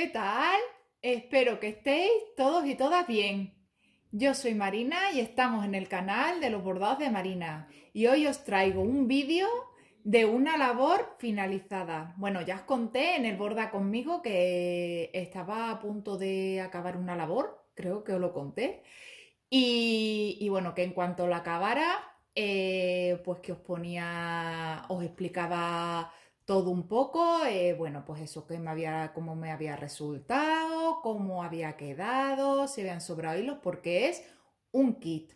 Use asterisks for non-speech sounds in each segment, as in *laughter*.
¿Qué tal? Espero que estéis todos y todas bien. Yo soy Marina y estamos en el canal de los bordados de Marina y hoy os traigo un vídeo de una labor finalizada. Bueno, ya os conté en el borda conmigo que estaba a punto de acabar una labor, creo que os lo conté. Y, bueno, que en cuanto la acabara, eh, pues que os ponía, os explicaba todo un poco, eh, bueno, pues eso que me había, cómo me había resultado, cómo había quedado, se habían sobrado hilos, porque es un kit.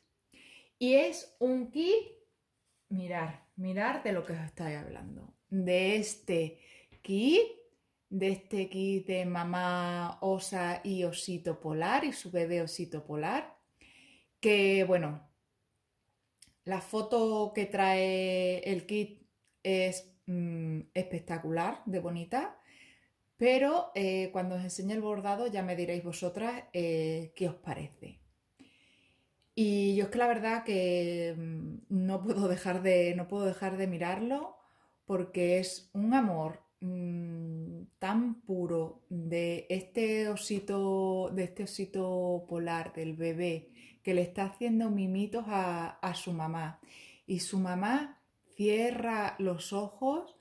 Y es un kit, mirar, mirar de lo que os estoy hablando, de este kit, de este kit de mamá osa y osito polar y su bebé osito polar, que bueno, la foto que trae el kit es Mm, espectacular, de bonita, pero eh, cuando os enseñe el bordado ya me diréis vosotras eh, qué os parece. Y yo es que la verdad que mm, no, puedo dejar de, no puedo dejar de mirarlo porque es un amor mm, tan puro de este osito, de este osito polar, del bebé, que le está haciendo mimitos a su mamá. Y su mamá Cierra los ojos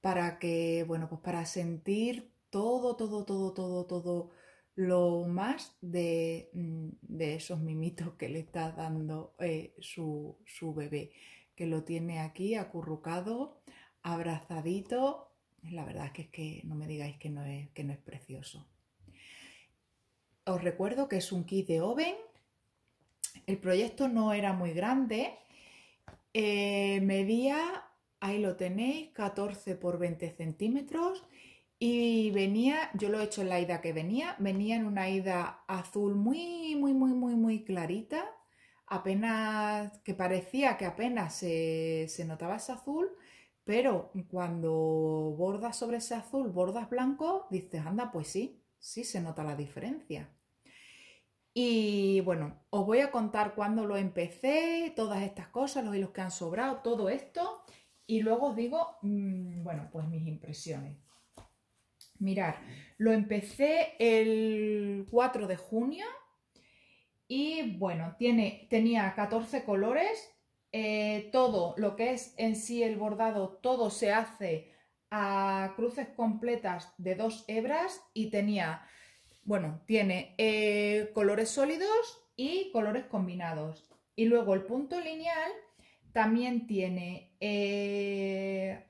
para que, bueno, pues para sentir todo, todo, todo, todo, todo lo más de, mm, de esos mimitos que le está dando eh, su, bebé, que lo tiene aquí acurrucado, abrazadito. La verdad es que, es que no me digáis que no es, que no es precioso. Os recuerdo que es un kit de Oven. El proyecto no era muy grande, eh, medía, ahí lo tenéis, 14 por 20 centímetros y venía, yo lo he hecho en la ida que venía, venía en una ida azul muy, muy, muy, muy, muy clarita, apenas, que parecía que apenas se, se notaba ese azul, pero cuando bordas sobre ese azul, bordas blanco, dices, anda, pues sí, sí se nota la diferencia. Y bueno, os voy a contar cuándo lo empecé, todas estas cosas, los hilos que han sobrado, todo esto. Y luego os digo, mm, bueno, pues mis impresiones. Mirad, lo empecé el 4 de junio y bueno, tiene, tenía 14 colores. Eh, todo lo que es en sí el bordado, todo se hace a cruces completas de dos hebras y tenía bueno, tiene eh, colores sólidos y colores combinados. Y luego el punto lineal también tiene eh,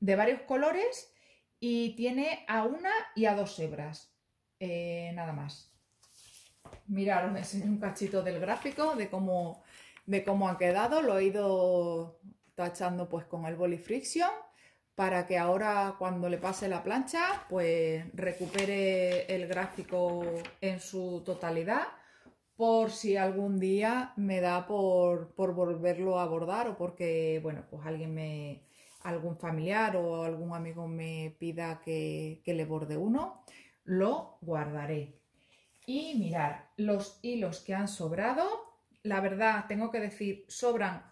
de varios colores y tiene a una y a dos hebras. Eh, nada más. Mirad, un cachito del gráfico de cómo, de cómo quedado. Lo he ido tachando pues con el boli friction para que ahora cuando le pase la plancha, pues recupere el gráfico en su totalidad por si algún día me da por, volverlo a bordar o porque, bueno, pues alguien me, algún familiar o algún amigo me pida que, que le borde uno, lo guardaré. Y mirar, los hilos que han sobrado, la verdad, tengo que decir, sobran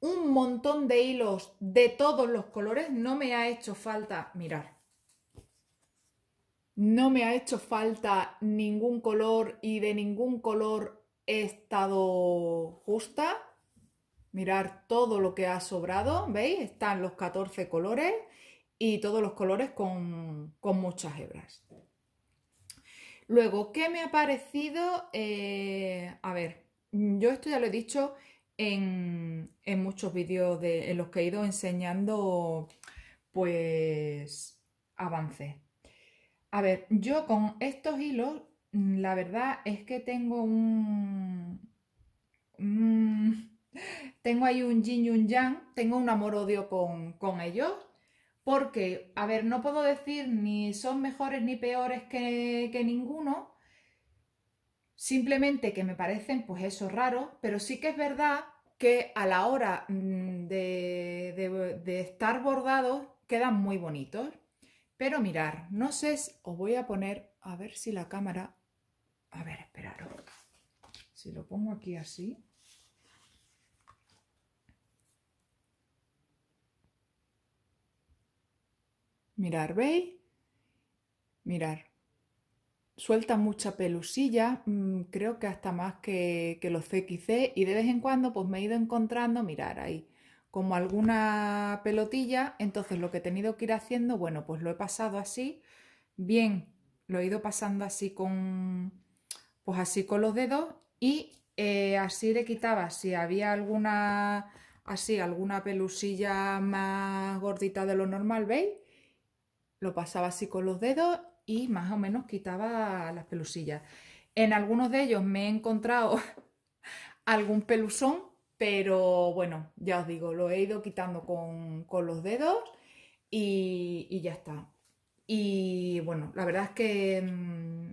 un montón de hilos de todos los colores, no me ha hecho falta mirar. No me ha hecho falta ningún color y de ningún color he estado justa. Mirar todo lo que ha sobrado, ¿veis? Están los 14 colores y todos los colores con, muchas hebras. Luego, ¿qué me ha parecido? Eh, a ver, yo esto ya lo he dicho en, muchos vídeos en los que he ido enseñando pues avance A ver, yo con estos hilos, la verdad es que tengo un... *laughs* tengo ahí un yin y un yang, tengo un amor-odio con, ellos, porque, a ver, no puedo decir ni son mejores ni peores que, que ninguno, simplemente que me parecen pues eso raro, pero sí que es verdad que a la hora mm, de, estar bordados quedan muy bonitos. Pero mirar, no sé, os voy a poner, a ver si la cámara, a ver, esperaros, si lo pongo aquí así. Mirar, ¿veis? Mirar suelta mucha pelusilla, mm, creo que hasta más que, que, los CXC, y de vez en cuando pues me he ido encontrando, mirar ahí, como alguna pelotilla, entonces lo que he tenido que ir haciendo, bueno, pues lo he pasado así, bien, lo he ido pasando así con, pues así con los dedos, y eh, así le quitaba si había alguna, así, alguna pelusilla más gordita de lo normal, ¿veis? Lo pasaba así con los dedos y más o menos quitaba las pelusillas. En algunos de ellos me he encontrado *laughs* algún pelusón, pero bueno, ya os digo, lo he ido quitando con, los dedos y, ya está. Y bueno, la verdad es que mm,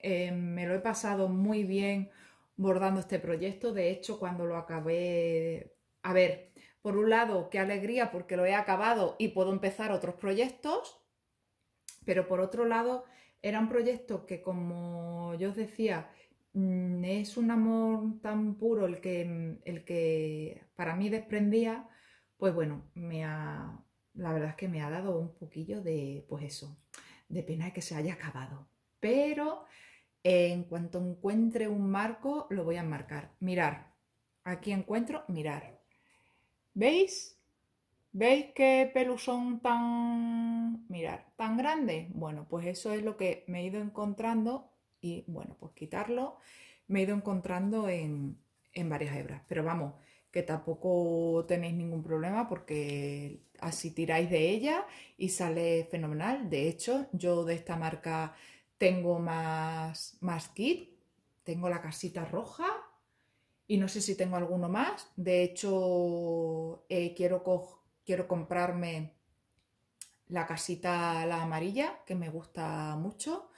eh, me lo he pasado muy bien bordando este proyecto. De hecho, cuando lo acabé, a ver, por un lado, qué alegría porque lo he acabado y puedo empezar otros proyectos. Pero por otro lado, era un proyecto que, como yo os decía, mm, es un amor tan puro el que, mm, el que para mí desprendía, pues bueno, me ha, la verdad es que me ha dado un poquillo de, pues eso, de pena de que se haya acabado. Pero en cuanto encuentre un marco, lo voy a marcar Mirar. Aquí encuentro, mirar. ¿Veis? ¿Veis qué pelusón tan, mirar, tan grande? Bueno, pues eso es lo que me he ido encontrando y bueno, pues quitarlo me he ido encontrando en, varias hebras. Pero vamos, que tampoco tenéis ningún problema porque así tiráis de ella y sale fenomenal. De hecho, yo de esta marca tengo más, más kit, tengo la casita roja y no sé si tengo alguno más. De hecho, eh, quiero coger quiero comprarme la casita, la amarilla, que me gusta mucho.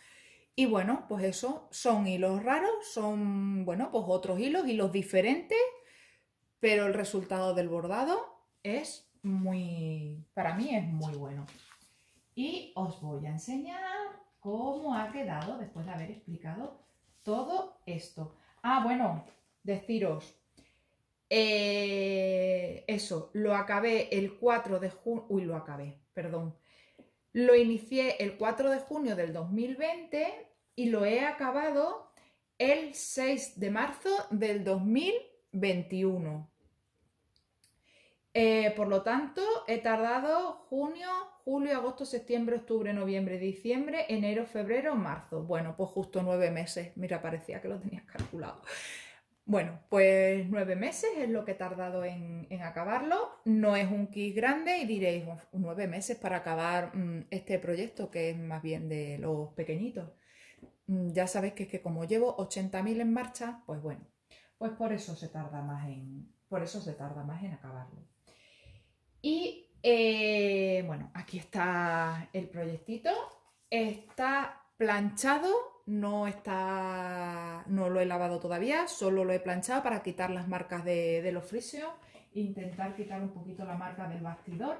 Y bueno, pues eso, son hilos raros, son, bueno, pues otros hilos, hilos diferentes, pero el resultado del bordado es muy, para mí es muy bueno. Y os voy a enseñar cómo ha quedado después de haber explicado todo esto. Ah, bueno, deciros, eh, eso, lo acabé el 4 de junio, uy, lo acabé, perdón. Lo inicié el 4 de junio del 2020 y lo he acabado el 6 de marzo del 2021. Eh, por lo tanto, he tardado junio, julio, agosto, septiembre, octubre, noviembre, diciembre, enero, febrero, marzo. Bueno, pues justo nueve meses. Mira, parecía que lo tenías calculado. Bueno, pues nueve meses es lo que he tardado en, acabarlo. No es un kit grande y diréis nueve meses para acabar mm, este proyecto que es más bien de los pequeñitos. Mm, ya sabéis que es que como llevo 80.000 en marcha, pues bueno, pues por eso se tarda más en, por eso se tarda más en acabarlo. Y eh, bueno, aquí está el proyectito. Está planchado no está, no lo he lavado todavía, solo lo he planchado para quitar las marcas de, los friseos, e intentar quitar un poquito la marca del bastidor,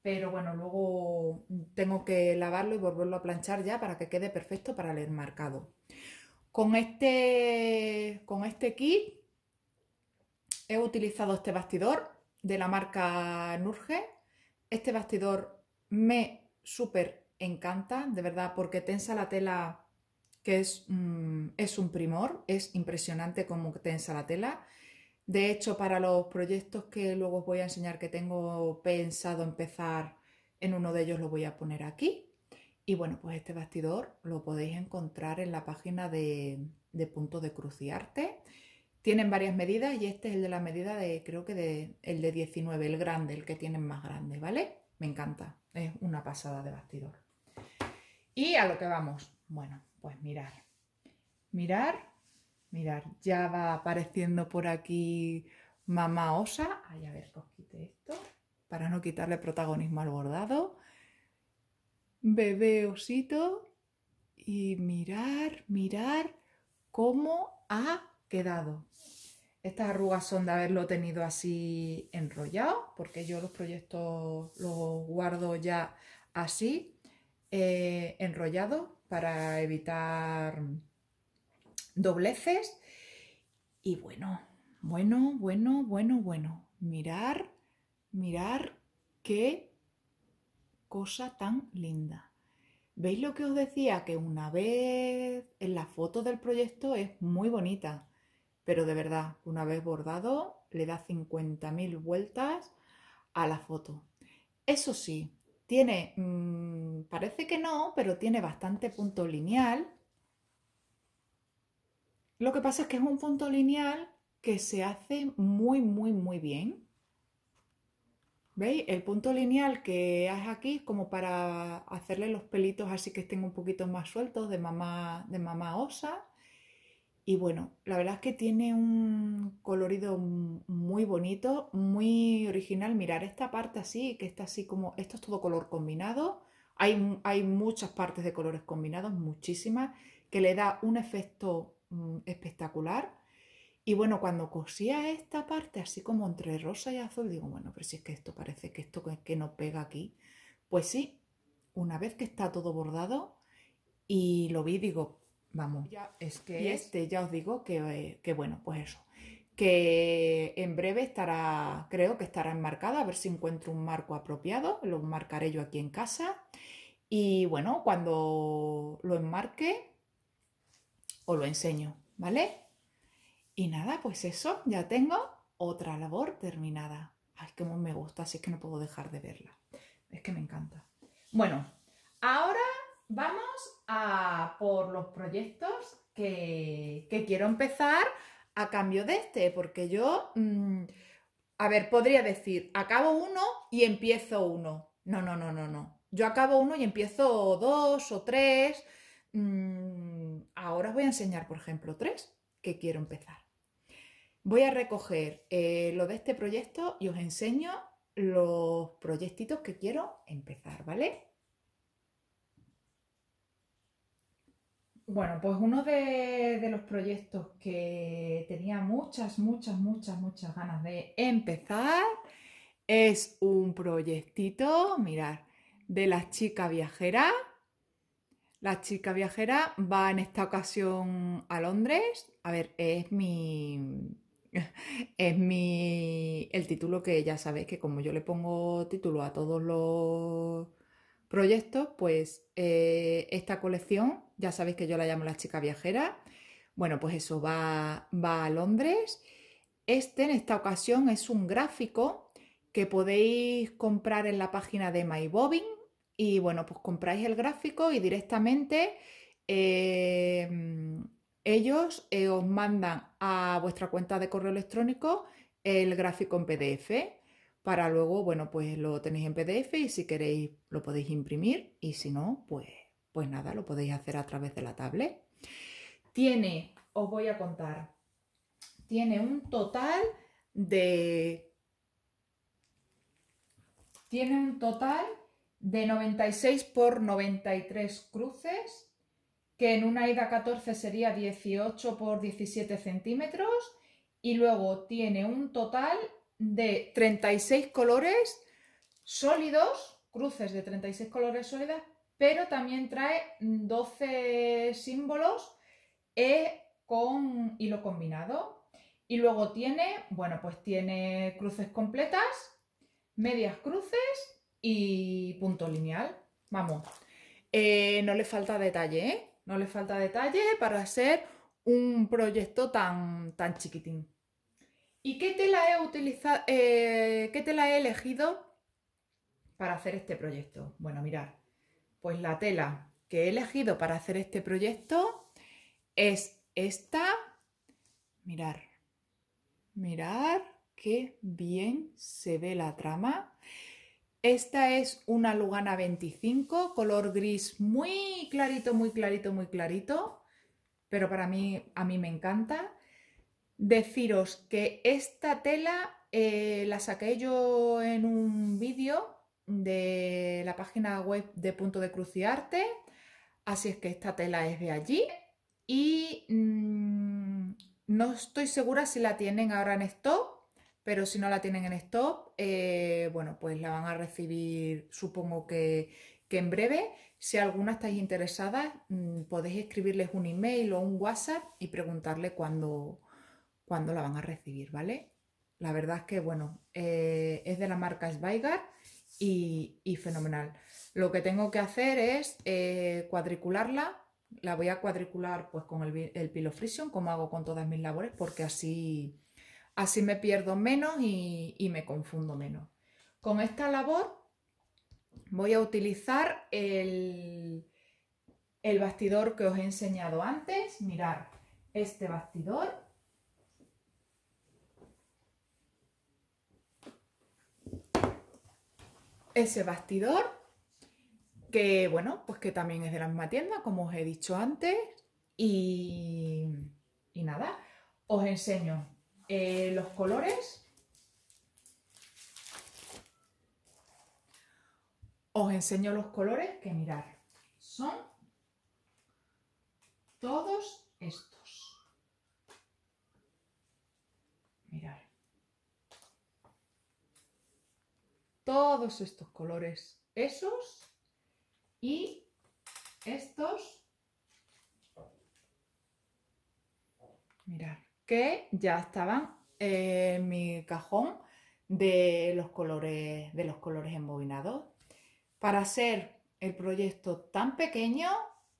pero bueno, luego tengo que lavarlo y volverlo a planchar ya para que quede perfecto para el enmarcado. Con este, con este kit he utilizado este bastidor de la marca Nurge. Este bastidor me súper encanta, de verdad, porque tensa la tela que es, mm, es un primor, es impresionante cómo tensa la tela. De hecho, para los proyectos que luego os voy a enseñar que tengo pensado empezar, en uno de ellos lo voy a poner aquí. Y bueno, pues este bastidor lo podéis encontrar en la página de, Punto de Cruciarte. Tienen varias medidas y este es el de la medida de, creo que el de 19, el grande, el que tienen más grande, ¿vale? Me encanta, es una pasada de bastidor. Y a lo que vamos, bueno, pues mirar, mirar, mirar. Ya va apareciendo por aquí mamá osa. Ay, a ver, os quite esto para no quitarle protagonismo al bordado. Bebé osito y mirar, mirar cómo ha quedado. Estas arrugas son de haberlo tenido así enrollado, porque yo los proyectos los guardo ya así, enrollados, eh, enrollado, para evitar dobleces. Y bueno, bueno, bueno, bueno, bueno, mirar, mirar qué cosa tan linda. ¿Veis lo que os decía? Que una vez en la foto del proyecto es muy bonita, pero de verdad, una vez bordado, le da 50.000 vueltas a la foto. Eso sí, tiene, mm, parece que no, pero tiene bastante punto lineal. Lo que pasa es que es un punto lineal que se hace muy, muy, muy bien. ¿Veis? El punto lineal que es aquí es como para hacerle los pelitos así que estén un poquito más sueltos de mamá, de mamá osa. Y bueno, la verdad es que tiene un colorido muy bonito, muy original. Mirar esta parte así, que está así como, esto es todo color combinado. Hay, hay muchas partes de colores combinados, muchísimas, que le da un efecto mm, espectacular. Y bueno, cuando cosía esta parte así como entre rosa y azul, digo, bueno, pero si es que esto parece que esto que no pega aquí. Pues sí, una vez que está todo bordado y lo vi, digo, Vamos, ya, es que este ya os digo eh, que, bueno, pues eso. Que en breve estará, creo que estará enmarcada, a ver si encuentro un marco apropiado, lo marcaré yo aquí en casa. Y bueno, cuando lo enmarque, os lo enseño, ¿vale? Y nada, pues eso, ya tengo otra labor terminada. Ay, que me gusta, así es que no puedo dejar de verla. Es que me encanta. Bueno, a por los proyectos que, quiero empezar a cambio de este, porque yo, mm, a ver, podría decir, acabo uno y empiezo uno. No, no, no, no, no. Yo acabo uno y empiezo dos o tres. Mm, ahora os voy a enseñar, por ejemplo, tres que quiero empezar. Voy a recoger eh, lo de este proyecto y os enseño los proyectitos que quiero empezar, ¿vale? Bueno, pues uno de, los proyectos que tenía muchas, muchas, muchas, muchas ganas de empezar es un proyectito, mirar, de la chica viajera. La chica viajera va en esta ocasión a Londres. A ver, es mi. Es mi. El título que ya sabéis que, como yo le pongo título a todos los proyectos, pues eh, esta colección ya sabéis que yo la llamo la chica viajera. Bueno, pues eso va, va a Londres. Este en esta ocasión es un gráfico que podéis comprar en la página de MyBobin. y bueno, pues compráis el gráfico y directamente eh, ellos eh, os mandan a vuestra cuenta de correo electrónico el gráfico en PDF para luego, bueno, pues lo tenéis en PDF y si queréis lo podéis imprimir y si no, pues pues nada, lo podéis hacer a través de la tablet. Tiene, os voy a contar, tiene un total de... Tiene un total de 96 por 93 cruces, que en una ida 14 sería 18 por 17 centímetros, y luego tiene un total de 36 colores sólidos, cruces de 36 colores sólidas pero también trae 12 símbolos e, con hilo combinado. Y luego tiene, bueno, pues tiene cruces completas, medias cruces y punto lineal. Vamos, eh, no le falta detalle, ¿eh? No le falta detalle para hacer un proyecto tan, tan chiquitín. ¿Y qué tela he utilizado, eh, qué tela he elegido para hacer este proyecto? Bueno, mirad, pues la tela que he elegido para hacer este proyecto es esta. Mirar, mirar qué bien se ve la trama. Esta es una Lugana 25, color gris muy clarito, muy clarito, muy clarito, pero para mí, a mí me encanta. Deciros que esta tela eh, la saqué yo en un vídeo de la página web de Punto de Cruciarte, así es que esta tela es de allí y mm, no estoy segura si la tienen ahora en stock, pero si no la tienen en stock, eh, bueno, pues la van a recibir supongo que, en breve. Si alguna estáis interesada, mm, podéis escribirles un email o un WhatsApp y preguntarle cuándo, la van a recibir, ¿vale? La verdad es que, bueno, eh, es de la marca Sveigar y, fenomenal. Lo que tengo que hacer es eh, cuadricularla. La voy a cuadricular pues con el, el frisón, como hago con todas mis labores, porque así, así me pierdo menos y, me confundo menos. Con esta labor voy a utilizar el, el bastidor que os he enseñado antes. Mirar este bastidor ese bastidor, que bueno, pues que también es de la misma tienda, como os he dicho antes. Y, nada, os enseño eh, los colores. Os enseño los colores que mirar. Son todos estos. Mirar. todos estos colores, esos y estos. Mirad, que ya estaban en mi cajón de los colores, de los colores embobinados. Para hacer el proyecto tan pequeño,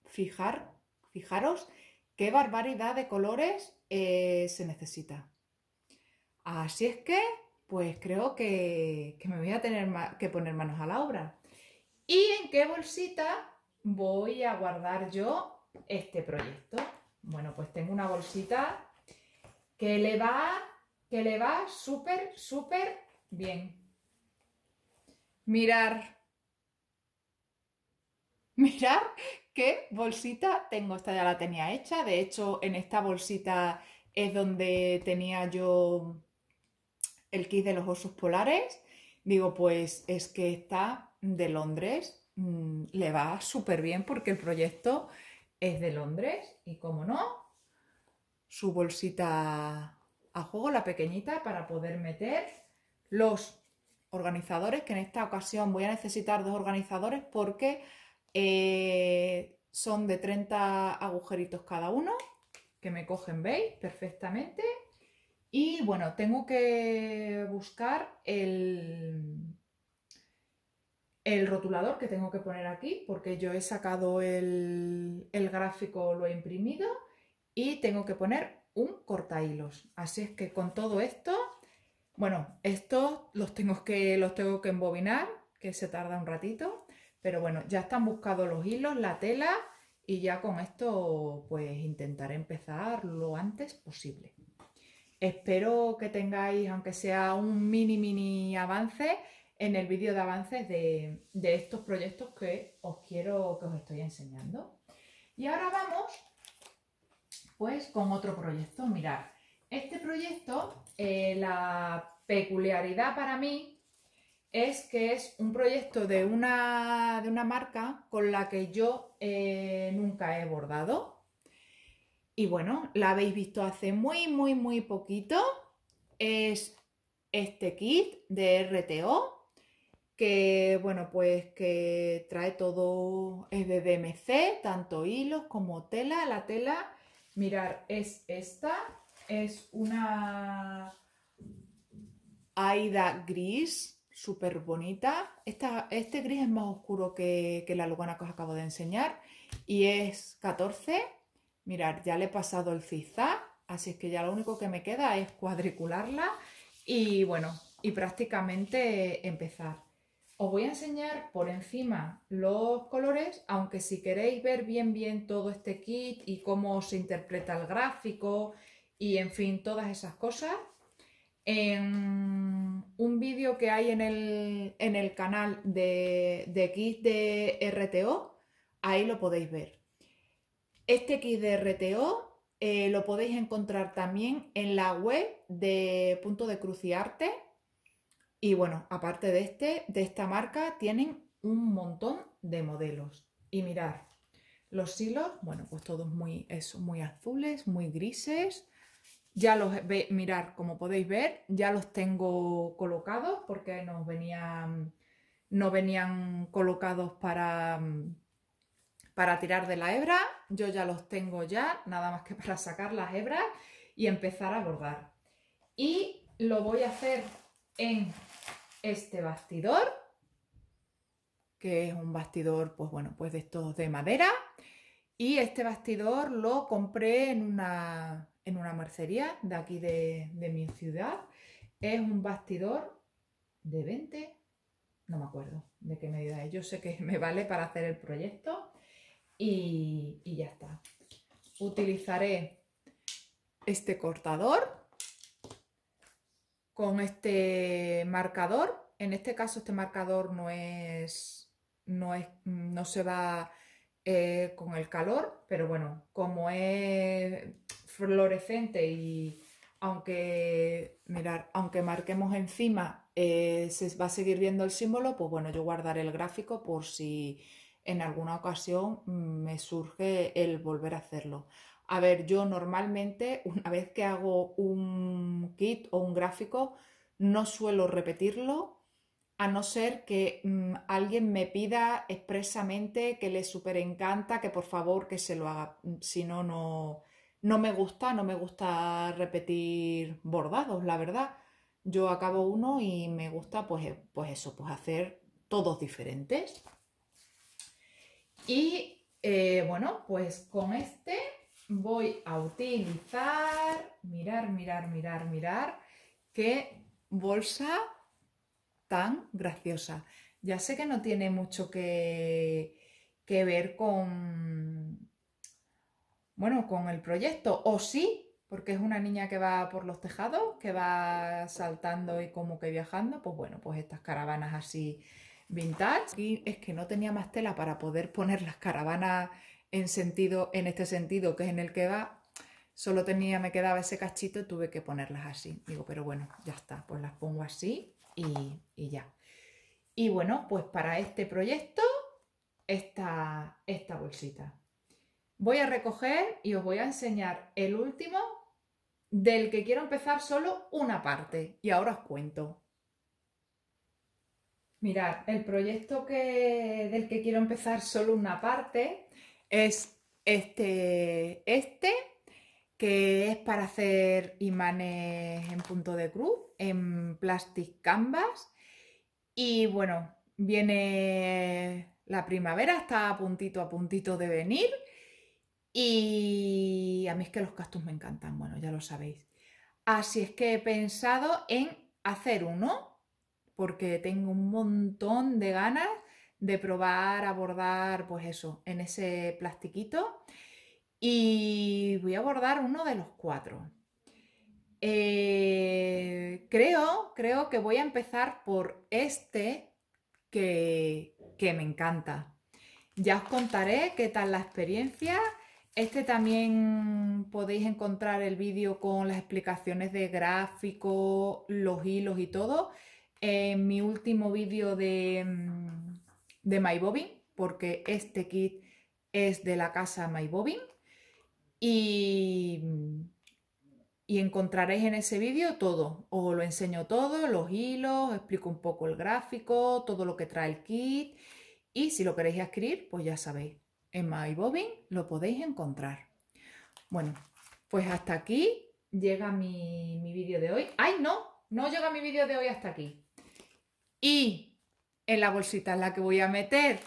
fijar, fijaros qué barbaridad de colores eh, se necesita. Así es que pues creo que, me voy a tener que poner manos a la obra. ¿Y en qué bolsita voy a guardar yo este proyecto? Bueno, pues tengo una bolsita que le va, que le va súper, súper bien. Mirar. *laughs* Mirar qué bolsita tengo. Esta ya la tenía hecha. De hecho, en esta bolsita es donde tenía yo el kit de los osos polares, digo, pues es que está de Londres, mm, le va súper bien porque el proyecto es de Londres y como no, su bolsita a juego, la pequeñita, para poder meter los organizadores, que en esta ocasión voy a necesitar dos organizadores porque eh, son de 30 agujeritos cada uno, que me cogen, ¿veis? Perfectamente. Y bueno, tengo que buscar el, el rotulador que tengo que poner aquí porque yo he sacado el, gráfico, lo he imprimido y tengo que poner un cortahilos. Así es que con todo esto, bueno, estos los tengo que, los tengo que embobinar, que se tarda un ratito, pero bueno, ya están buscados los hilos, la tela y ya con esto pues intentaré empezar lo antes posible. Espero que tengáis, aunque sea un mini, mini avance, en el vídeo de avances de, estos proyectos que os quiero, que os estoy enseñando. Y ahora vamos, pues, con otro proyecto. Mirad, este proyecto, eh, la peculiaridad para mí es que es un proyecto de una, marca con la que yo eh, nunca he bordado. Y bueno, la habéis visto hace muy, muy, muy poquito. Es este kit de RTO que, bueno, pues que trae todo, es de DMC, tanto hilos como tela. La tela, mirar, es esta, es una Aida gris, súper bonita. Esta, este gris es más oscuro que, que la lugana que os acabo de enseñar y es 14 Mirad, ya le he pasado el zigzag, así es que ya lo único que me queda es cuadricularla y bueno, y prácticamente empezar. Os voy a enseñar por encima los colores, aunque si queréis ver bien bien todo este kit y cómo se interpreta el gráfico y en fin, todas esas cosas, en un vídeo que hay en el, en el canal de, de kit de RTO, ahí lo podéis ver. Este kit de eh, lo podéis encontrar también en la web de Punto de Cruciarte. Y bueno, aparte de este, de esta marca, tienen un montón de modelos. Y mirad, los hilos, bueno, pues todos muy, muy azules, muy grises. Ya los ve, mirar, como podéis ver, ya los tengo colocados porque nos venían, no venían colocados para, para tirar de la hebra yo ya los tengo ya, nada más que *laughs* para sacar las hebras y empezar a bordar. Y lo voy a hacer en este bastidor, que es un bastidor, pues bueno, pues de estos de madera. Y este bastidor lo compré en una, en mercería de aquí de, de mi ciudad. Es un bastidor de 20, no me acuerdo de qué medida es. Yo sé que *laughs* me vale para hacer el proyecto y, ya está. Utilizaré este cortador con este marcador. En este caso este marcador no es, no, es, no se va eh, con el calor, pero bueno, como es fluorescente y aunque, mirar, aunque marquemos encima, eh, se va a seguir viendo el símbolo, pues bueno, yo guardaré el gráfico por si en alguna ocasión mm, me surge el volver a hacerlo. A ver, yo normalmente *laughs* una vez que hago un kit o un gráfico, no suelo repetirlo, a no ser que mm, alguien me pida expresamente que le super encanta, que por favor que se lo haga. Mm, si no, no, no me gusta, no me gusta repetir bordados, la verdad. Yo acabo uno y me gusta pues, pues eso, pues hacer todos diferentes. Y eh, bueno, pues con este voy a utilizar, mirar, mirar, mirar, mirar, qué bolsa tan graciosa. Ya sé que no tiene mucho que, que ver con, bueno, con el proyecto, o sí, porque es una niña que va por los tejados, que va saltando y como que viajando, pues bueno, pues estas caravanas así vintage. y es que no tenía más tela para poder poner las caravanas en sentido, en este sentido que es en el que va. Solo tenía, me quedaba ese cachito y tuve que ponerlas así. Digo, pero bueno, ya está, pues las pongo así y, y ya. Y bueno, pues para este proyecto, esta, esta bolsita. Voy a recoger y os voy a enseñar el último del que quiero empezar solo una parte y ahora os cuento. Mirad, el proyecto del que quiero empezar solo una parte es este, este, que es para hacer imanes en punto de cruz, en plastic canvas. Y bueno, viene la primavera, está a puntito a puntito de venir. Y a mí es que los castus me encantan, bueno, ya lo sabéis. Así es que he pensado en hacer uno porque tengo un montón de ganas de probar, bordar pues eso, en ese plastiquito. Y voy a bordar uno de los cuatro. Eh, creo, creo que voy a empezar por este que, que me encanta. Ya os contaré qué tal la experiencia. Este también podéis encontrar el vídeo con las explicaciones de gráfico, los hilos y todo en mi último vídeo de, mm, de My porque este kit es de la casa My Y, mm, y encontraréis en ese vídeo todo. Os lo enseño todo, los hilos, explico un poco el gráfico, todo lo que trae el kit. Y si lo queréis adquirir, pues ya sabéis, en My lo podéis encontrar. Bueno, pues hasta aquí llega mi, mi vídeo de hoy. ¡Ay, no! No llega mi vídeo de hoy hasta aquí. Y en la bolsita en la que voy a meter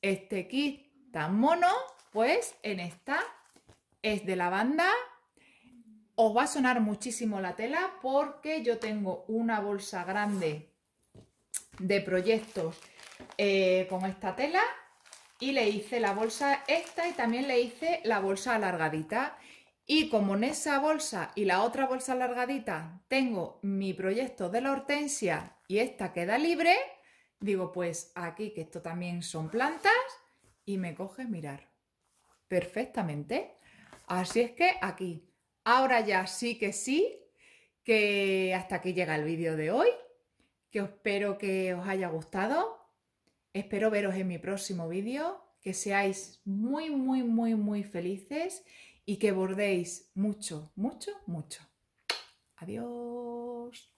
este kit tan mono, pues en esta es de lavanda. Os va a sonar muchísimo la tela porque yo tengo una bolsa grande de proyectos eh, con esta tela y le hice la bolsa esta y también le hice la bolsa alargadita. Y como en esa bolsa y la otra bolsa alargadita tengo mi proyecto de la hortensia y esta queda libre, digo, pues aquí, que esto también son plantas, y me coge mirar perfectamente. Así es que aquí, ahora ya sí que sí, que hasta aquí llega el vídeo de hoy, que espero que os haya gustado, espero veros en mi próximo vídeo, que seáis muy, muy, muy, muy felices y que bordéis mucho, mucho, mucho. Adiós.